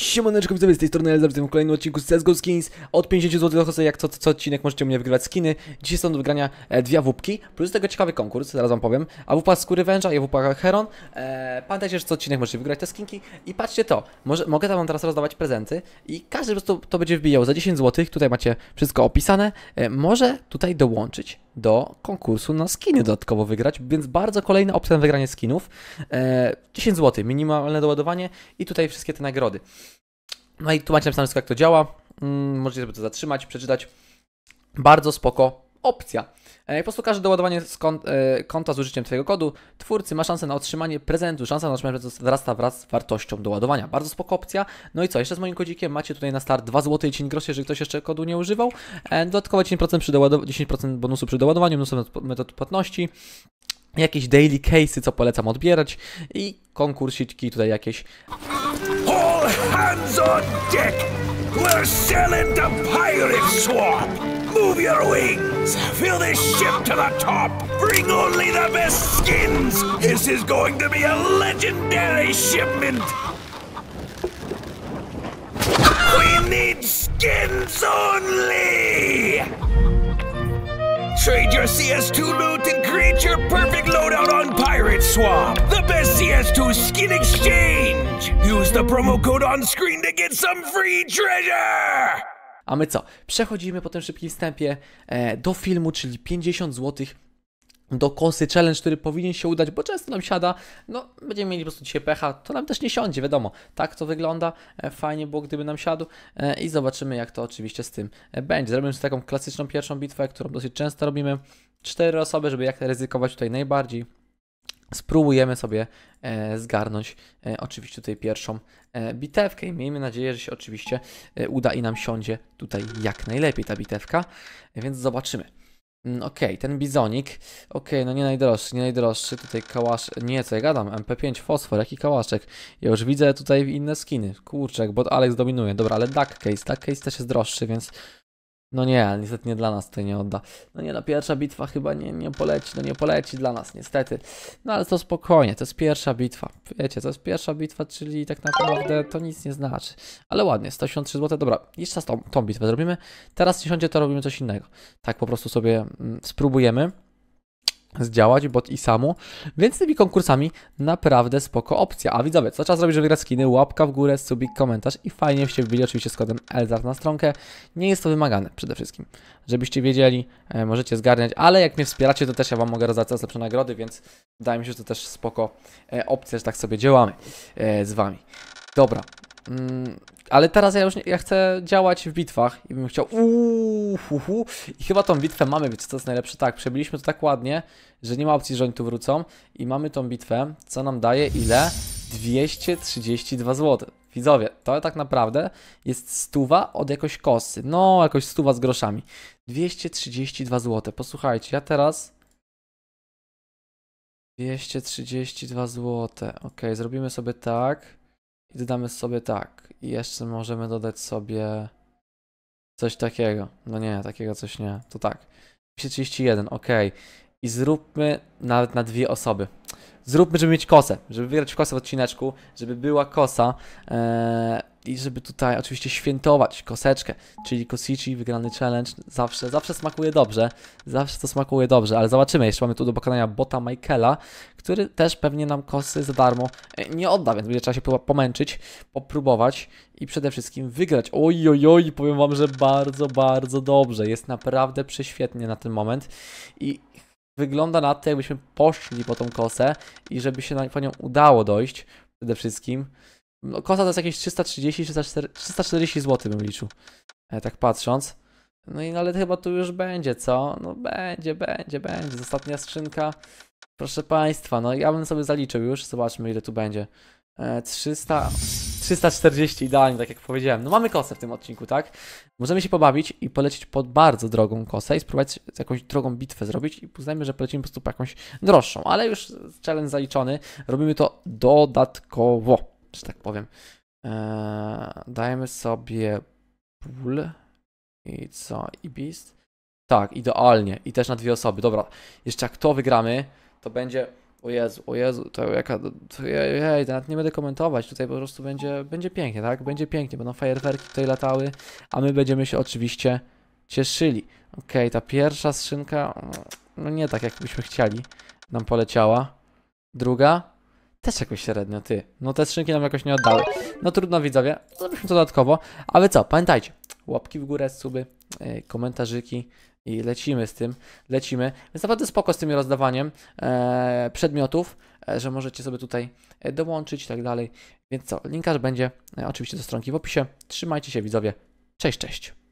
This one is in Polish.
Siemaneczko widzowie, z tej strony Elzar, w kolejnym odcinku z CSGO Skins Od 50 zł dochodzę, jak co, co odcinek możecie u mnie wygrywać skiny Dzisiaj są do wygrania e, dwie awupki, plus tego ciekawy konkurs, zaraz wam powiem Awupa Skóry Węża i awupa Heron e, Pamiętajcie, że co odcinek możecie wygrać te skinki I patrzcie to, może, mogę tam wam teraz rozdawać prezenty I każdy po prostu to będzie wbijał za 10 zł, tutaj macie wszystko opisane e, Może tutaj dołączyć do konkursu na skiny dodatkowo wygrać, więc bardzo kolejna opcja na wygranie skinów. 10 e, zł, minimalne doładowanie i tutaj wszystkie te nagrody. No i tu macie napisane jak to działa. Mm, możecie sobie to zatrzymać, przeczytać. Bardzo spoko opcja. E, po prostu każde doładowanie z e, konta z użyciem Twojego kodu twórcy ma szansę na otrzymanie prezentu. Szansa na otrzymanie prezentu wzrasta wraz z wartością doładowania. Bardzo spoko opcja. No i co? Jeszcze z moim kodzikiem macie tutaj na start 2 zł i 10 groszy, jeżeli ktoś jeszcze kodu nie używał. E, Dodatkowo 10%, przy 10% bonusu przy doładowaniu, mnóstwo metod płatności jakieś daily case'y, co polecam odbierać i konkursiki tutaj jakieś. All hands on deck! We're selling the Pirate swap! Move your wings! Fill this ship to the top! Bring only the best skins! This is going to be a legendary shipment! We need skins only! Trade your CS2 loot and create your perfect loadout on Pirate Swap, the best CS2 skin exchange! Use the promo code on screen to get some free treasure! A my co? Przechodzimy po tym szybkim wstępie e, do filmu, czyli 50 zł do kosy challenge, który powinien się udać, bo często nam siada, no będziemy mieli po prostu dzisiaj pecha, to nam też nie siądzie, wiadomo, tak to wygląda, e, fajnie było gdyby nam siadł e, i zobaczymy jak to oczywiście z tym będzie. Zrobimy sobie taką klasyczną pierwszą bitwę, którą dosyć często robimy, cztery osoby, żeby jak ryzykować tutaj najbardziej. Spróbujemy sobie e, zgarnąć e, oczywiście tutaj pierwszą e, bitewkę i miejmy nadzieję, że się oczywiście uda i nam siądzie tutaj jak najlepiej ta bitewka, więc zobaczymy. Mm, ok, ten bizonik. Ok, no nie najdroższy, nie najdroższy. Tutaj kałasz. Nie, co ja gadam? MP5 fosfor, jaki kałaszek. Ja już widzę tutaj inne skiny. Kurczek, bo Alex dominuje. Dobra, ale Duck Case. Duck Case też jest droższy, więc no nie, niestety nie dla nas to nie odda. No nie, no pierwsza bitwa chyba nie, nie poleci, no nie poleci dla nas, niestety. No ale to spokojnie, to jest pierwsza bitwa. Wiecie, to jest pierwsza bitwa, czyli tak naprawdę to nic nie znaczy. Ale ładnie, 183 zł, dobra, jeszcze raz tą, tą bitwę zrobimy. Teraz nie to robimy coś innego. Tak po prostu sobie mm, spróbujemy zdziałać, bot i samu, więc z tymi konkursami naprawdę spoko opcja. A widzowie, co trzeba zrobić, żeby wygrać skiny? Łapka w górę, subik, komentarz i fajnie byście wbili oczywiście z kodem ELZAR na stronkę. Nie jest to wymagane przede wszystkim. Żebyście wiedzieli, e, możecie zgarniać, ale jak mnie wspieracie, to też ja Wam mogę rozdać lepsze nagrody, więc wydaje mi się, że to też spoko e, opcja, że tak sobie działamy e, z Wami. Dobra. Mm, ale teraz ja już nie, ja chcę działać w bitwach i bym chciał uuuu i chyba tą bitwę mamy, więc co jest najlepsze? Tak, przebiliśmy to tak ładnie, że nie ma opcji, że oni tu wrócą i mamy tą bitwę, co nam daje ile? 232 zł. Widzowie, to tak naprawdę jest stuwa od jakoś kosy, no jakoś stuwa z groszami. 232 zł, posłuchajcie, ja teraz... 232 zł, ok, zrobimy sobie tak... I dodamy sobie tak. I jeszcze możemy dodać sobie coś takiego. No nie, takiego coś nie. To tak. 231, ok. I zróbmy nawet na dwie osoby. Zróbmy, żeby mieć kosę. Żeby wygrać w kosę w odcineczku, żeby była kosa. Eee i żeby tutaj oczywiście świętować koseczkę, czyli Kosici, wygrany challenge, zawsze, zawsze smakuje dobrze, zawsze to smakuje dobrze, ale zobaczymy, jeszcze mamy tu do pokonania bota Michaela, który też pewnie nam kosy za darmo e, nie odda, więc będzie trzeba się pomęczyć, popróbować i przede wszystkim wygrać. Oj, oj, oj, powiem wam, że bardzo, bardzo dobrze, jest naprawdę prześwietnie na ten moment i wygląda na to, jakbyśmy poszli po tą kosę i żeby się na nią udało dojść przede wszystkim. No, kosa to jest jakieś 330, 340 zł bym liczył. E, tak patrząc. No i no, ale chyba tu już będzie, co? No będzie, będzie, będzie. Ostatnia skrzynka. Proszę Państwa, no ja bym sobie zaliczył już. Zobaczmy ile tu będzie. 300, e, 340 idealnie, tak jak powiedziałem. No mamy kosę w tym odcinku, tak? Możemy się pobawić i polecieć pod bardzo drogą kosę i spróbować jakąś drogą bitwę zrobić i uznajmy, że polecimy po prostu po jakąś droższą, ale już challenge zaliczony. Robimy to dodatkowo że tak powiem. Eee, dajemy sobie ból i co? I beast? Tak, idealnie. I też na dwie osoby. Dobra, jeszcze jak to wygramy, to będzie... O Jezu, o Jezu, to jaka... To jej, nawet nie będę komentować, tutaj po prostu będzie, będzie pięknie, tak? Będzie pięknie, będą fajerwerki tutaj latały, a my będziemy się oczywiście cieszyli. Okej, okay, ta pierwsza skrzynka, no nie tak jak byśmy chcieli, nam poleciała. Druga, też jakoś średnio, ty. No te skrzynki nam jakoś nie oddały. No trudno widzowie, no zrobiliśmy to dodatkowo. Ale co, pamiętajcie, łapki w górę, suby, yy, komentarzyki i lecimy z tym, lecimy. Więc naprawdę spoko z tym rozdawaniem e, przedmiotów, e, że możecie sobie tutaj dołączyć i tak dalej. Więc co, linkarz będzie oczywiście do stronki w opisie. Trzymajcie się widzowie, cześć, cześć.